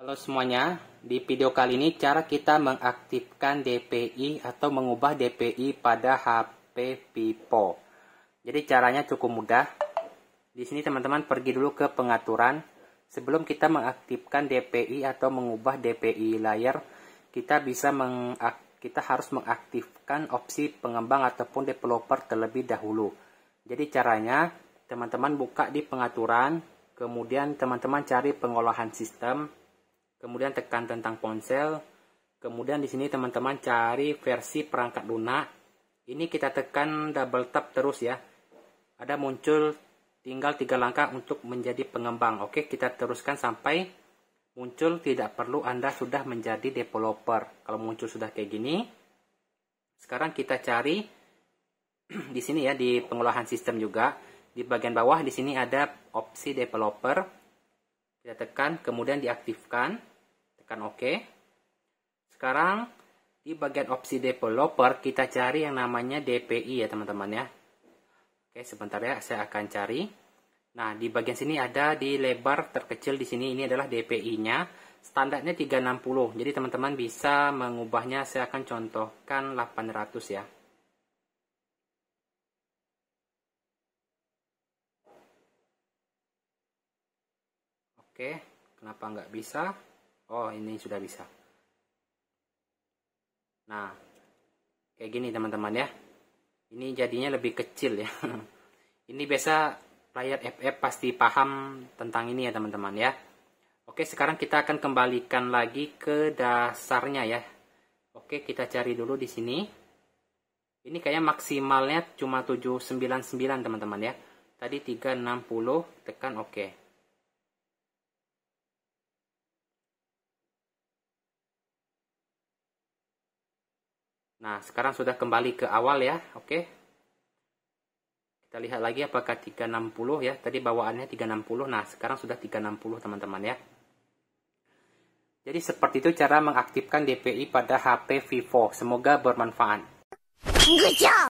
Halo semuanya, di video kali ini cara kita mengaktifkan DPI atau mengubah DPI pada HP Vivo. Jadi caranya cukup mudah. Di sini teman-teman pergi dulu ke pengaturan. Sebelum kita mengaktifkan DPI atau mengubah DPI layar, kita bisa mengak kita harus mengaktifkan opsi pengembang ataupun developer terlebih dahulu. Jadi caranya teman-teman buka di pengaturan, kemudian teman-teman cari pengolahan sistem kemudian tekan tentang ponsel, kemudian di sini teman-teman cari versi perangkat lunak. Ini kita tekan double tap terus ya. Ada muncul tinggal tiga langkah untuk menjadi pengembang. Oke, kita teruskan sampai muncul tidak perlu Anda sudah menjadi developer. Kalau muncul sudah kayak gini, sekarang kita cari di sini ya di pengolahan sistem juga. Di bagian bawah di sini ada opsi developer kita tekan, kemudian diaktifkan. Tekan OK. Sekarang di bagian opsi developer kita cari yang namanya DPI ya teman-teman ya. Oke, sebentar ya, saya akan cari. Nah, di bagian sini ada di lebar terkecil di sini ini adalah DPI-nya. Standarnya 360. Jadi teman-teman bisa mengubahnya saya akan contohkan 800 ya. Oke, kenapa nggak bisa? Oh, ini sudah bisa. Nah, kayak gini teman-teman ya. Ini jadinya lebih kecil ya. Ini biasa layar FF pasti paham tentang ini ya teman-teman ya. Oke, sekarang kita akan kembalikan lagi ke dasarnya ya. Oke, kita cari dulu di sini. Ini kayaknya maksimalnya cuma 799 teman-teman ya. Tadi 360 tekan oke. Okay. Nah, sekarang sudah kembali ke awal ya, oke. Kita lihat lagi apakah 360 ya. Tadi bawaannya 360, nah sekarang sudah 360 teman-teman ya. Jadi seperti itu cara mengaktifkan DPI pada HP Vivo. Semoga bermanfaat. Good job.